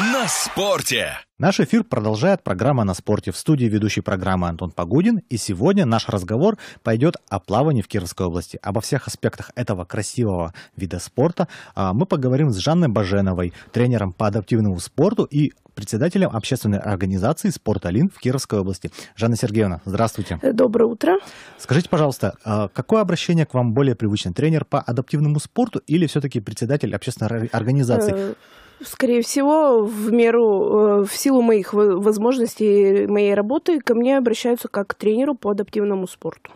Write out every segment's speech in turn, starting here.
на спорте. Наш эфир продолжает программа «На спорте» в студии ведущей программы Антон Погудин. И сегодня наш разговор пойдет о плавании в Кировской области. Обо всех аспектах этого красивого вида спорта а, мы поговорим с Жанной Баженовой, тренером по адаптивному спорту и председателем общественной организации Спорт Алин в Кировской области. Жанна Сергеевна, здравствуйте. Э, доброе утро. Скажите, пожалуйста, а какое обращение к вам более привычно? Тренер по адаптивному спорту или все-таки председатель общественной организации? Э, скорее всего, в меру, э, в силу моих возможностей, моей работы, ко мне обращаются как к тренеру по адаптивному спорту.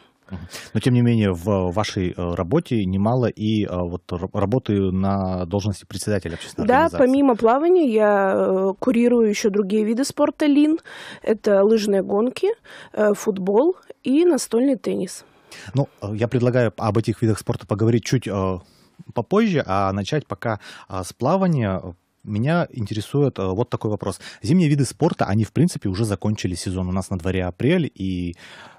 Но, тем не менее, в э, вашей э, работе немало и э, вот работы на должности председателя общественной да, организации. Да, помимо плавания я курирую еще другие виды спорта Лин. Это лыжные гонки, футбол и настольный теннис. Ну, я предлагаю об этих видах спорта поговорить чуть попозже, а начать пока а, с плавания меня интересует э, вот такой вопрос. Зимние виды спорта, они, в принципе, уже закончили сезон. У нас на дворе апрель, и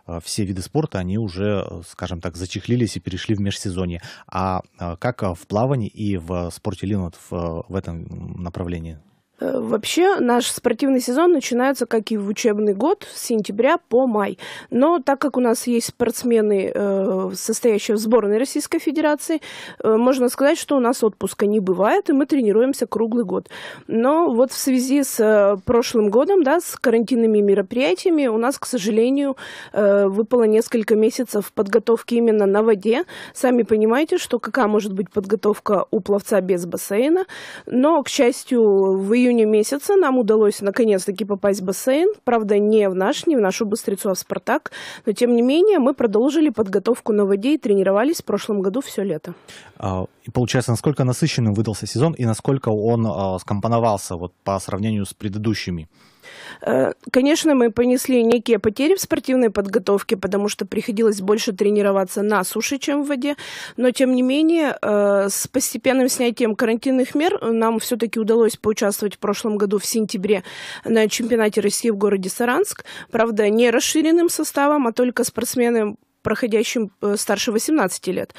э, все виды спорта, они уже, э, скажем так, зачехлились и перешли в межсезонье. А как в плавании и в спорте линот в, в этом направлении? Э, вообще наш спортивный сезон начинается, как и в учебный год, с сентября по май. Но так как у нас есть спортсмены, э, состоящие в сборной Российской Федерации, э, можно сказать, что у нас отпуска не бывает, и мы тренируемся круглый год. Но вот в связи с прошлым годом, да, с карантинными мероприятиями, у нас, к сожалению, выпало несколько месяцев подготовки именно на воде. Сами понимаете, что какая может быть подготовка у пловца без бассейна, но, к счастью, в ее июне месяце нам удалось наконец-таки попасть в бассейн. Правда, не в наш, не в нашу быстрецу, а в «Спартак». Но, тем не менее, мы продолжили подготовку на воде и тренировались в прошлом году все лето. А, и получается, насколько насыщенным выдался сезон и насколько он а, скомпоновался вот, по сравнению с предыдущими? Э, конечно, мы понесли некие потери в спортивной подготовке, потому что приходилось больше тренироваться на суше, чем в воде. Но, тем не менее, э, с постепенным снятием карантинных мер нам все-таки удалось поучаствовать в прошлом году в сентябре на чемпионате России в городе Саранск. Правда, не расширенным составом, а только спортсменам, проходящим э, старше 18 лет.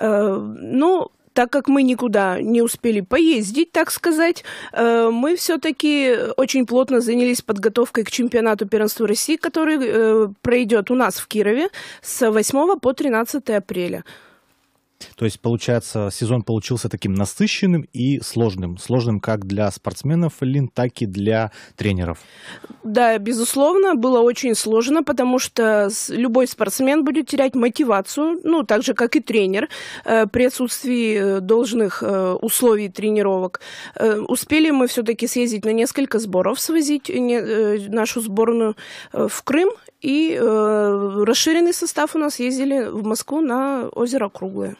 Но ну, так как мы никуда не успели поездить, так сказать, э, мы все-таки очень плотно занялись подготовкой к чемпионату первенства России, который э, пройдет у нас в Кирове с 8 по 13 апреля. То есть, получается, сезон получился таким насыщенным и сложным. Сложным как для спортсменов Лин, так и для тренеров. Да, безусловно, было очень сложно, потому что любой спортсмен будет терять мотивацию, ну, так же, как и тренер, э, при отсутствии э, должных э, условий тренировок. Успели мы все-таки съездить на несколько сборов, свозить нашу сборную в Крым, и расширенный состав у нас ездили в Москву на озеро Круглое.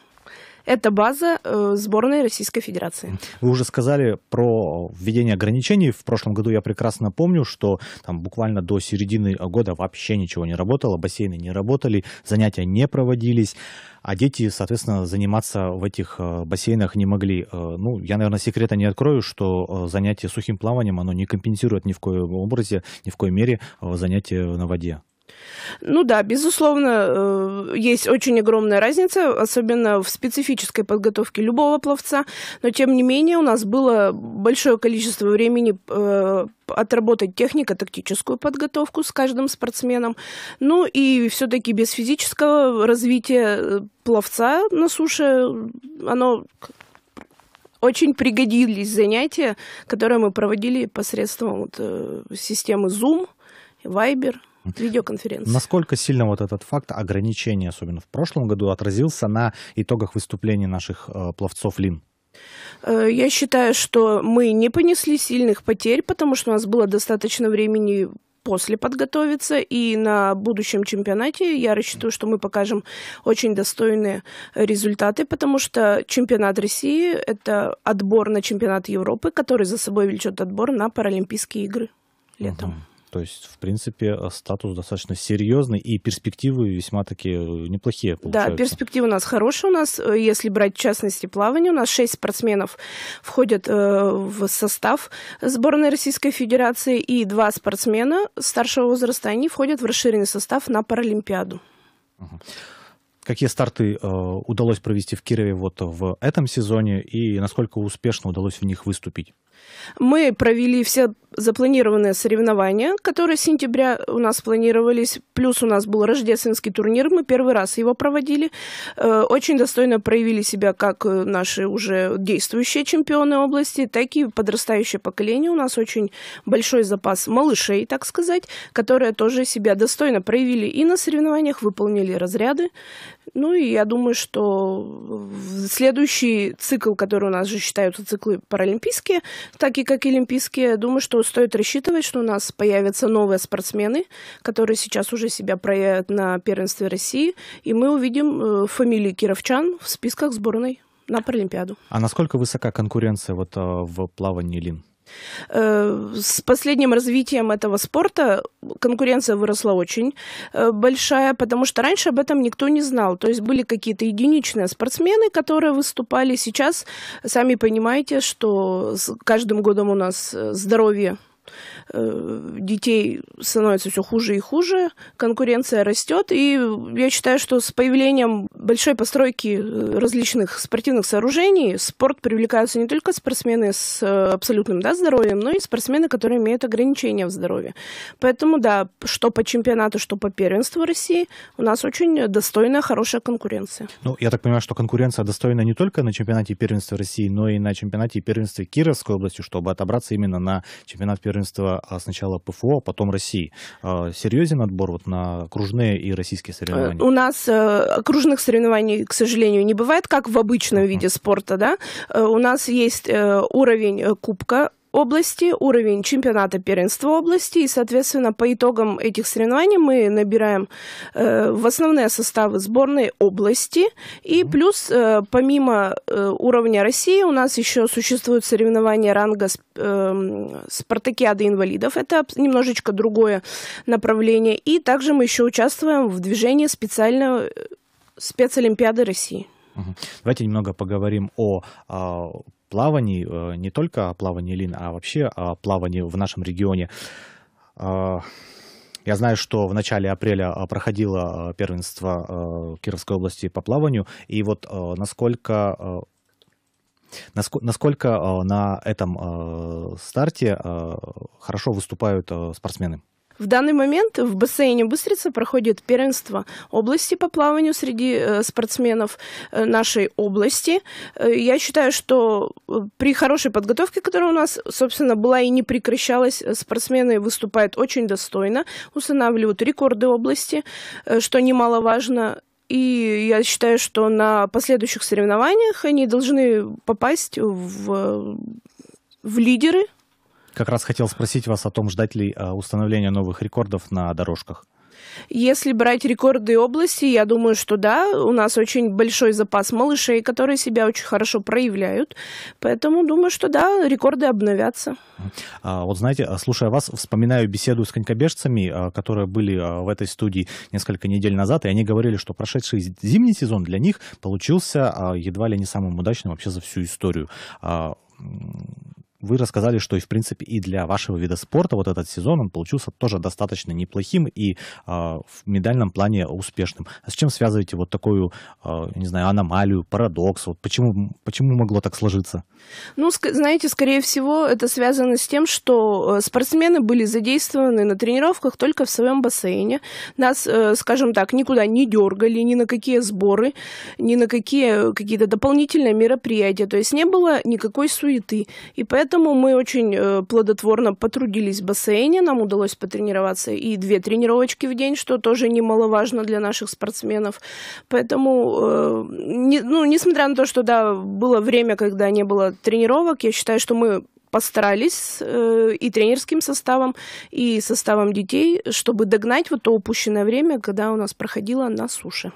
Это база э, сборной Российской Федерации. Вы уже сказали про введение ограничений. В прошлом году я прекрасно помню, что там буквально до середины года вообще ничего не работало, бассейны не работали, занятия не проводились, а дети, соответственно, заниматься в этих э, бассейнах не могли. Э, ну, я, наверное, секрета не открою, что занятие сухим плаванием, оно не компенсирует ни в коем образе, ни в коей мере занятие на воде. Ну да, безусловно, э, есть очень огромная разница, особенно в специфической подготовке любого пловца, но тем не менее у нас было большое количество времени э, отработать технико-тактическую подготовку с каждым спортсменом. Ну и все-таки без физического развития э, пловца на суше оно очень пригодились занятия, которые мы проводили посредством вот, системы Zoom, Viber – Видеоконференции. Насколько сильно вот этот факт ограничения, особенно в прошлом году, отразился на итогах выступлений наших э, пловцов Лим? Э, я считаю, что мы не понесли сильных потерь, потому что у нас было достаточно времени после подготовиться, и на будущем чемпионате я рассчитываю, что мы покажем очень достойные результаты, потому что чемпионат России – это отбор на чемпионат Европы, который за собой влечет отбор на Паралимпийские игры летом. Угу. То есть, в принципе, э, статус достаточно серьезный, и перспективы весьма такие э, неплохие получаются. Да, перспективы у нас хорошие. У нас, э, если брать в частности плавание, у нас шесть спортсменов входят в состав сборной Российской Федерации, и два спортсмена старшего возраста, они входят в расширенный состав на Паралимпиаду. Какие старты э, удалось провести в Кирове вот в этом сезоне и насколько успешно удалось в них выступить? Мы провели все запланированные соревнования, которые с сентября у нас планировались. Плюс у нас был рождественский турнир, мы первый раз его проводили. Э, очень достойно проявили себя как э, наши уже действующие чемпионы области, так и подрастающее поколение. У нас очень большой запас малышей, так сказать, которые тоже себя достойно проявили и на соревнованиях, выполнили разряды. Ну и я думаю, что следующий цикл, который у нас же считаются циклы паралимпийские, так и как и Олимпийские, думаю, что стоит рассчитывать, что у нас появятся новые спортсмены, которые сейчас уже себя проявят на первенстве России, и мы увидим э, фамилии кировчан в списках сборной на Паралимпиаду. А насколько высока конкуренция вот э, в плавании Лин? Э, с последним развитием этого спорта конкуренция выросла очень э, большая, потому что раньше об этом никто не знал. То есть были какие-то единичные спортсмены, которые выступали. Сейчас, сами понимаете, что с каждым годом у нас э, здоровье Э, детей становится все хуже и хуже, конкуренция растет, и я считаю, что с появлением большой постройки э, различных спортивных сооружений спорт привлекаются не только спортсмены с э, абсолютным да, здоровьем, но и спортсмены, которые имеют ограничения в здоровье. Поэтому, да, что по чемпионату, что по первенству России, у нас очень достойная, хорошая конкуренция. Ну, я так понимаю, что конкуренция достойна не только на чемпионате первенства России, но и на чемпионате первенства Кировской области, чтобы отобраться именно на чемпионат первенства первенства, а сначала ПФО, а потом России. А, серьезен отбор вот на окружные и российские э, соревнования? У нас э, окружных соревнований, к сожалению, не бывает, как в обычном виде спорта, да. Э, у нас есть уровень кубка, области, уровень чемпионата первенства области. И, соответственно, по итогам этих соревнований мы набираем э, в основные составы сборной области. И плюс, э, помимо э, уровня России, у нас еще существуют соревнования ранга э, спартакиады инвалидов. Это немножечко другое направление. И также мы еще участвуем в движении специального э, спецолимпиады России. Давайте немного поговорим о, о а, плаваний, э, не только о плавании лин, а вообще о плавании в нашем регионе. Э, я знаю, что в начале апреля э, проходило первенство Кировской области по плаванию, и вот насколько насколько на этом старте хорошо выступают спортсмены. В данный момент в бассейне Быстрица проходит первенство области по плаванию среди э, спортсменов э, нашей области. Э, я считаю, что при хорошей подготовке, которая у нас, собственно, была и не прекращалась, спортсмены выступают очень достойно, устанавливают рекорды области, что немаловажно. И я считаю, что на последующих соревнованиях они должны попасть в, в лидеры как раз хотел спросить вас о том, ждать ли э, установления новых рекордов на дорожках. Если брать рекорды области, я думаю, что да, у нас очень большой запас малышей, которые себя очень хорошо проявляют. Поэтому думаю, что да, рекорды обновятся. А, вот знаете, а слушая вас, вспоминаю беседу с конькобежцами, а, которые были а, в этой студии несколько недель назад, и они говорили, что прошедший зимний сезон для них получился едва ли не самым удачным вообще за всю историю вы рассказали, что и в принципе и для вашего вида спорта вот этот сезон он получился тоже достаточно неплохим и э, в медальном плане успешным. А с чем связываете вот такую, э, не знаю, аномалию, парадокс? Вот почему, почему могло так сложиться? Ну, знаете, скорее всего, это связано с тем, что э, спортсмены были задействованы на тренировках только в своем бассейне. Нас, э, скажем так, никуда не дергали, ни на какие сборы, ни на какие э, какие-то дополнительные мероприятия. То есть не было никакой суеты. И поэтому Поэтому мы очень э, плодотворно потрудились в бассейне, нам удалось потренироваться и две тренировочки в день, что тоже немаловажно для наших спортсменов. Поэтому, э, ну, несмотря на то, что да, было время, когда не было тренировок, я считаю, что мы постарались э, и тренерским составом, и составом детей, чтобы догнать вот то упущенное время, когда у нас проходило на суше.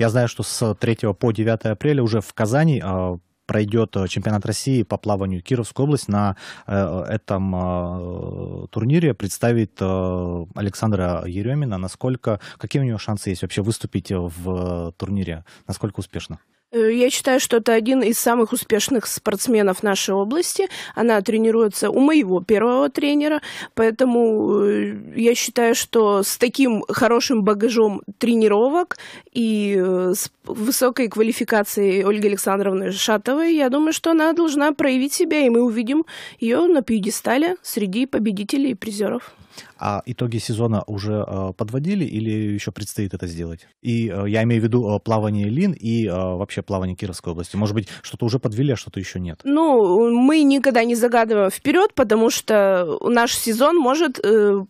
Я знаю, что с 3 по 9 апреля уже в Казани а, пройдет э, чемпионат России по плаванию. Кировская область на э, этом э, турнире представит Александра Еремина. Насколько, какие у него шансы есть вообще выступить в турнире? Насколько успешно? Э, я считаю, что это один из самых успешных спортсменов нашей области. Она тренируется у моего первого тренера, поэтому э, я считаю, что с таким хорошим багажом тренировок и э, с высокой квалификацией Ольги Александровны Шатовой, я думаю, что она должна проявить себя, и мы увидим ее на пьедестале среди победителей и призеров. А итоги сезона уже э, подводили или еще предстоит это сделать? И э, я имею в виду э, плавание Лин и вообще плавание Кировской области. Может быть, что-то уже подвели, а что-то еще нет? Ну, мы никогда не загадываем вперед, потому что наш сезон может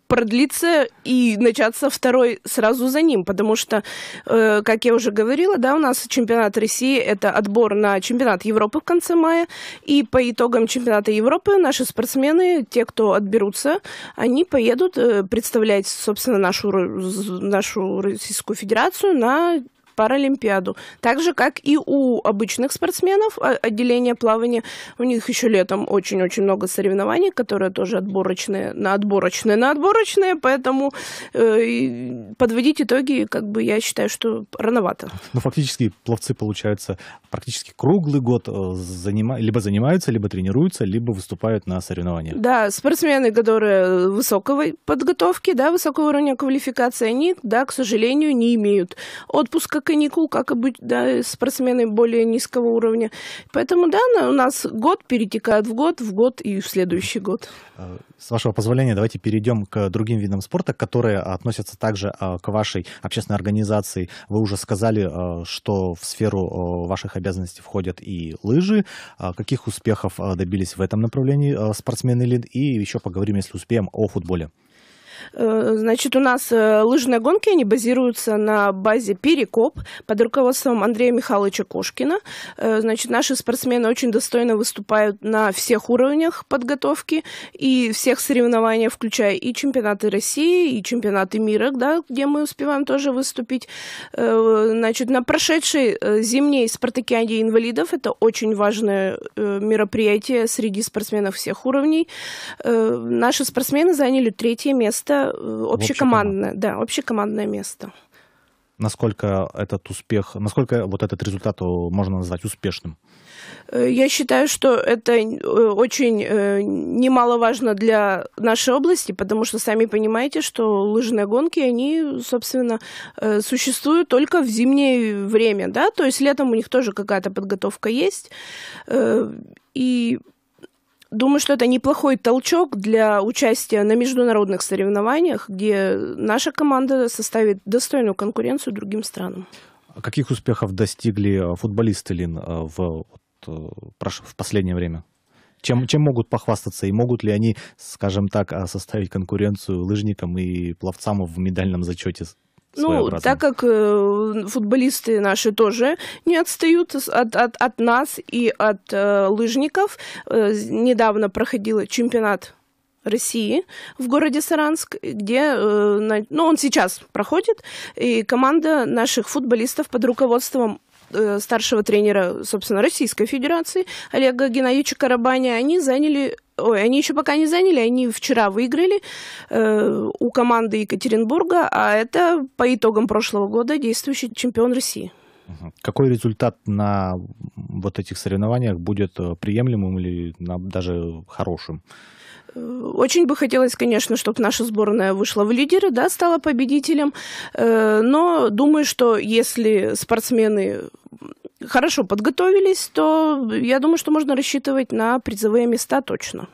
продлиться и начаться второй сразу за ним, потому что, как я уже говорила, да, у нас чемпионат России — это отбор на чемпионат Европы в конце мая, и по итогам чемпионата Европы наши спортсмены, те, кто отберутся, они поедут едут э, представлять, собственно, нашу, нашу Российскую Федерацию на Паралимпиаду. Так же, как и у обычных спортсменов, а, отделение плавания, у них еще летом очень-очень много соревнований, которые тоже отборочные, на отборочные, на отборочные, поэтому э, подводить итоги, как бы я считаю, что рановато. Ну, фактически пловцы, получается, практически круглый год э, занима... либо занимаются, либо тренируются, либо выступают на соревнованиях. Да, спортсмены, которые высокого подготовки, да, высокого уровня квалификации, они, да, к сожалению, не имеют отпуска каникул, как и быть, да, спортсмены более низкого уровня. Поэтому, да, у нас год перетекает в год, в год и в следующий год. А, с вашего позволения, давайте перейдем к другим видам спорта, которые а, относятся также а, к вашей общественной организации. Вы уже сказали, что в сферу ваших обязанностей входят и лыжи. Каких успехов добились в этом направлении спортсмены ЛИД? И еще поговорим, если успеем, о футболе. Э, значит, у нас э, лыжные гонки, они базируются на базе «Перекоп» под руководством Андрея Михайловича Кошкина. Э, значит, наши спортсмены очень достойно выступают на всех уровнях подготовки и всех соревнований, включая и чемпионаты России, и чемпионаты мира, да, где мы успеваем тоже выступить. Значит, на прошедшей зимней спартакиаде инвалидов это очень важное мероприятие среди спортсменов всех уровней. Наши спортсмены заняли третье место место э, общекомандное, да, общекомандное место. Насколько этот успех, насколько вот этот результат э, можно назвать успешным? Э, я считаю, что это очень немаловажно для нашей области, потому что сами понимаете, что лыжные гонки, они, собственно, существуют только в зимнее время, да, то есть летом у них тоже какая-то подготовка есть, и Думаю, что это неплохой толчок для участия на международных соревнованиях, где наша команда составит достойную конкуренцию другим странам. А каких успехов достигли э, футболисты Лин э, в, э, в последнее время? Чем, чем могут похвастаться и могут ли они, скажем так, составить конкуренцию лыжникам и пловцам в медальном зачете ну, так как э, футболисты наши тоже не отстают от, от, от нас и от э, лыжников, э, недавно проходил чемпионат России в городе Саранск, где, э, ну, он сейчас проходит, и команда наших футболистов под руководством Э, старшего тренера, собственно, Российской Федерации Олега Геннадьевича Карабаня, они заняли Ой, они еще пока не заняли, они вчера выиграли э, у команды Екатеринбурга, а это по итогам прошлого года действующий чемпион России. Какой результат на вот этих соревнованиях будет э, приемлемым или даже хорошим? Э, очень бы хотелось, конечно, чтобы наша сборная вышла в лидеры, да, стала победителем, э, но думаю, что если спортсмены хорошо подготовились, то я думаю, что можно рассчитывать на призовые места точно.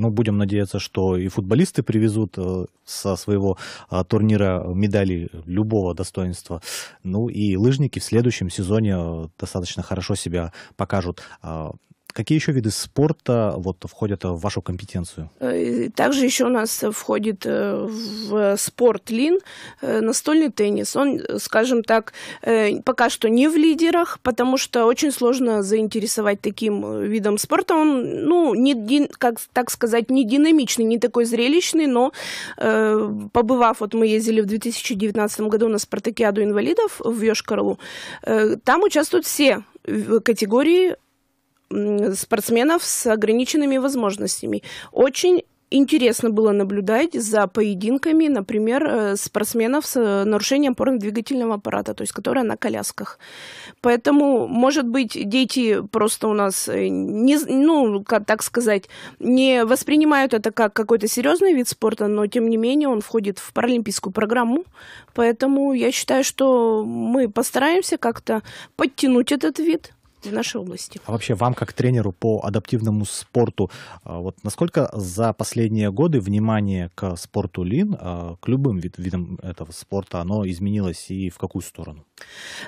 Ну, будем надеяться, что и футболисты привезут э, со своего а, турнира медали любого достоинства. Ну и лыжники в следующем сезоне достаточно хорошо себя покажут. А, Какие еще виды спорта вот, входят в вашу компетенцию? Э, также еще у нас входит э, в спорт Лин э, настольный теннис. Он, скажем так, пока что не в лидерах, потому что очень сложно заинтересовать таким видом спорта. Он, ну, не, как так сказать, не динамичный, не такой зрелищный, но побывав, вот мы ездили в 2019 году на спартакиаду инвалидов в йошкар там участвуют все категории спортсменов с ограниченными возможностями. Очень интересно было наблюдать за поединками, например, э, спортсменов с э, нарушением опорно-двигательного аппарата, то есть которые на колясках. Поэтому, может быть, дети просто у нас, э, не, ну, как так сказать, не воспринимают это как какой-то серьезный вид спорта, но, тем не менее, он входит в паралимпийскую программу. Поэтому я считаю, что мы постараемся как-то подтянуть этот вид, в нашей области. А вообще вам как тренеру по адаптивному спорту, а, вот насколько за последние годы внимание к спорту лин, а, к любым вид, видам этого спорта, оно изменилось и в какую сторону?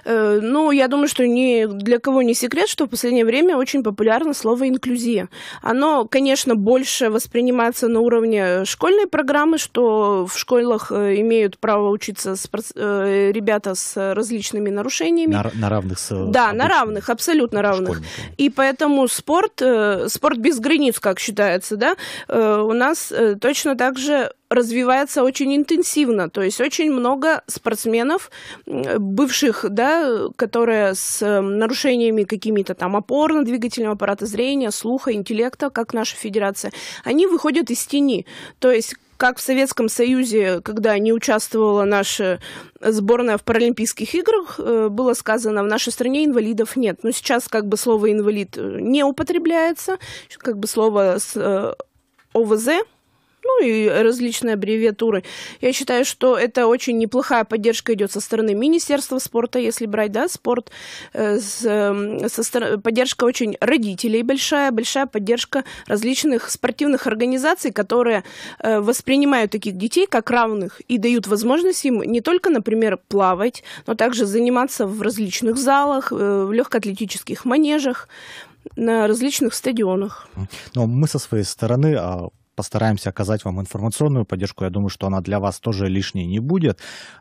Э, ну, я думаю, что ни для кого не секрет, что в последнее время очень популярно слово «инклюзия». Оно, конечно, больше воспринимается на уровне школьной программы, что в школах э, имеют право учиться спорт... Э, ребята с различными нарушениями. На, на равных с... Да, обычными. на равных, абсолютно абсолютно равных. Школьниками. И поэтому спорт, э, спорт без границ, как считается, да, э, у нас э, точно так же развивается очень интенсивно. То есть очень много спортсменов, бывших, да, которые с нарушениями какими-то там опорно-двигательного аппарата зрения, слуха, интеллекта, как наша федерация, они выходят из тени. То есть как в Советском Союзе, когда не участвовала наша сборная в Паралимпийских играх, э, было сказано, в нашей стране инвалидов нет. Но сейчас как бы слово «инвалид» э, не употребляется, как бы слово с э, ОВЗ ну и различные аббревиатуры. Я считаю, что это очень неплохая поддержка идет со стороны Министерства спорта, если брать, да, спорт, э, с, э, со стор... поддержка очень родителей большая, большая поддержка различных спортивных организаций, которые э, воспринимают таких детей как равных и дают возможность им не только, например, плавать, но также заниматься в различных залах, э, в легкоатлетических манежах, на различных стадионах. Но ну, мы со своей стороны а постараемся оказать вам информационную поддержку. Я думаю, что она для вас тоже лишней не будет.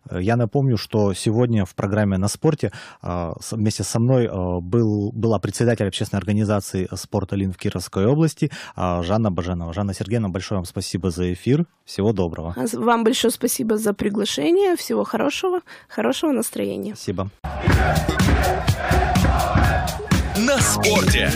Э, я напомню, что сегодня в программе «На спорте» э, вместе со мной э, был, была председатель общественной организации «Спорта Лин» в Кировской области Жанна Баженова. Жанна Сергеевна, большое вам спасибо за эфир. Всего доброго. А, вам большое спасибо за приглашение. Всего хорошего, хорошего настроения. Спасибо. На спорте.